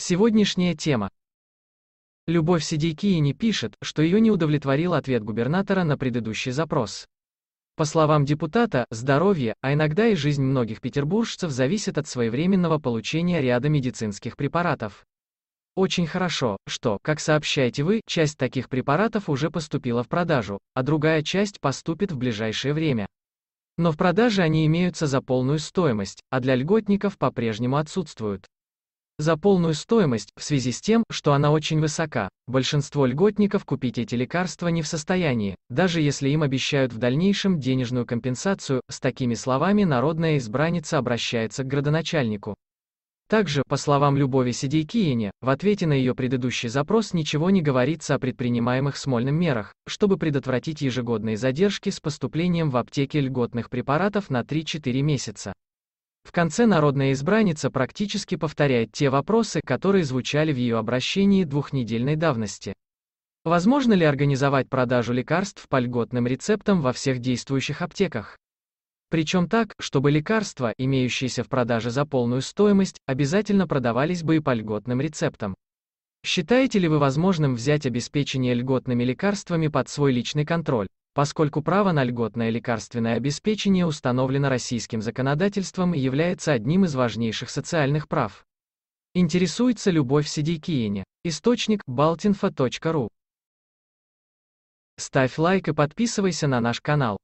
Сегодняшняя тема. Любовь не пишет, что ее не удовлетворил ответ губернатора на предыдущий запрос. По словам депутата, здоровье, а иногда и жизнь многих петербуржцев зависит от своевременного получения ряда медицинских препаратов. Очень хорошо, что, как сообщаете вы, часть таких препаратов уже поступила в продажу, а другая часть поступит в ближайшее время. Но в продаже они имеются за полную стоимость, а для льготников по-прежнему отсутствуют за полную стоимость, в связи с тем, что она очень высока. Большинство льготников купить эти лекарства не в состоянии, даже если им обещают в дальнейшем денежную компенсацию, с такими словами народная избранница обращается к градоначальнику. Также, по словам Любови Сидейкиине, в ответе на ее предыдущий запрос ничего не говорится о предпринимаемых Смольным мерах, чтобы предотвратить ежегодные задержки с поступлением в аптеке льготных препаратов на 3-4 месяца. В конце народная избранница практически повторяет те вопросы, которые звучали в ее обращении двухнедельной давности. Возможно ли организовать продажу лекарств по льготным рецептам во всех действующих аптеках? Причем так, чтобы лекарства, имеющиеся в продаже за полную стоимость, обязательно продавались бы и по льготным рецептам. Считаете ли вы возможным взять обеспечение льготными лекарствами под свой личный контроль? поскольку право на льготное лекарственное обеспечение установлено российским законодательством и является одним из важнейших социальных прав. Интересуется Любовь Сидейкиине. Источник baltinfo.ru Ставь лайк и подписывайся на наш канал.